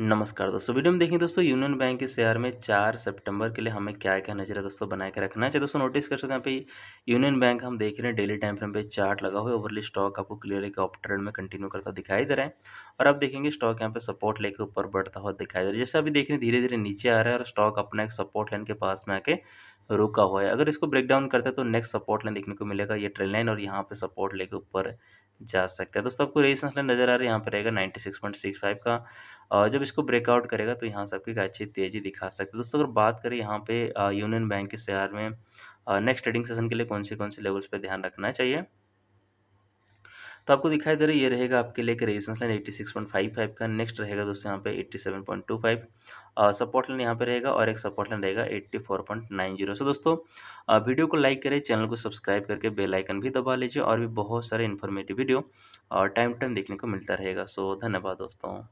नमस्कार दोस्तों वीडियो में देखें दोस्तों यूनियन बैंक के शेयर में चार सितंबर के लिए हमें क्या क्या नजर है दोस्तों बनाए के रखना चाहिए दोस्तों नोटिस कर सकते हैं यहाँ पे यूनियन बैंक हम देख रहे हैं डेली टाइम फ्रेम पे चार्ट लगा हुआ है ओवरली स्टॉक आपको क्लियर एक अप ट्रेंड में कंटिन्यू करता दिखाई दे रहा है और आप देखेंगे स्टॉक यहाँ पे सपोर्ट लेकर ऊपर बढ़ता हुआ दिखाई दे रहा है जैसे अभी देख रहे हैं धीरे धीरे नीचे आ रहा है और स्टॉक अपना एक सपोर्ट लाइन के पास में आके रुका हुआ है अगर इसको ब्रेक डाउन करते हैं तो नेक्स्ट सपोर्ट लाइन देखने को मिलेगा ये ट्रेन लाइन और यहाँ पे सपोर्ट लेकर ऊपर जा सकता है दोस्तों आपको रेजिस्टेंस लाइन नज़र आ रहा है यहाँ पर रहेगा 96.65 का और जब इसको ब्रेकआउट करेगा तो यहाँ से आपकी अच्छी तेज़ी दिखा सकते हैं दोस्तों अगर बात करें यहाँ पे यूनियन बैंक के शेयर में नेक्स्ट ट्रेडिंग सेशन के लिए कौन से कौन से लेवल्स पर ध्यान रखना चाहिए तो आपको दिखाई दे रहा है ये रहेगा आपके लेके रेजिस्टेंस लाइन 86.55 का नेक्स्ट रहेगा दोस्तों यहाँ पे 87.25 सपोर्ट लाइन यहाँ पे रहेगा और एक सपोर्ट लाइन रहेगा 84.90 सो दोस्तों वीडियो को लाइक करें चैनल को सब्सक्राइब करके बेल आइकन भी दबा लीजिए और भी बहुत सारे इन्फॉर्मेटिव वीडियो टाइम टाइम देखने को मिलता रहेगा सो धन्यवाद दोस्तों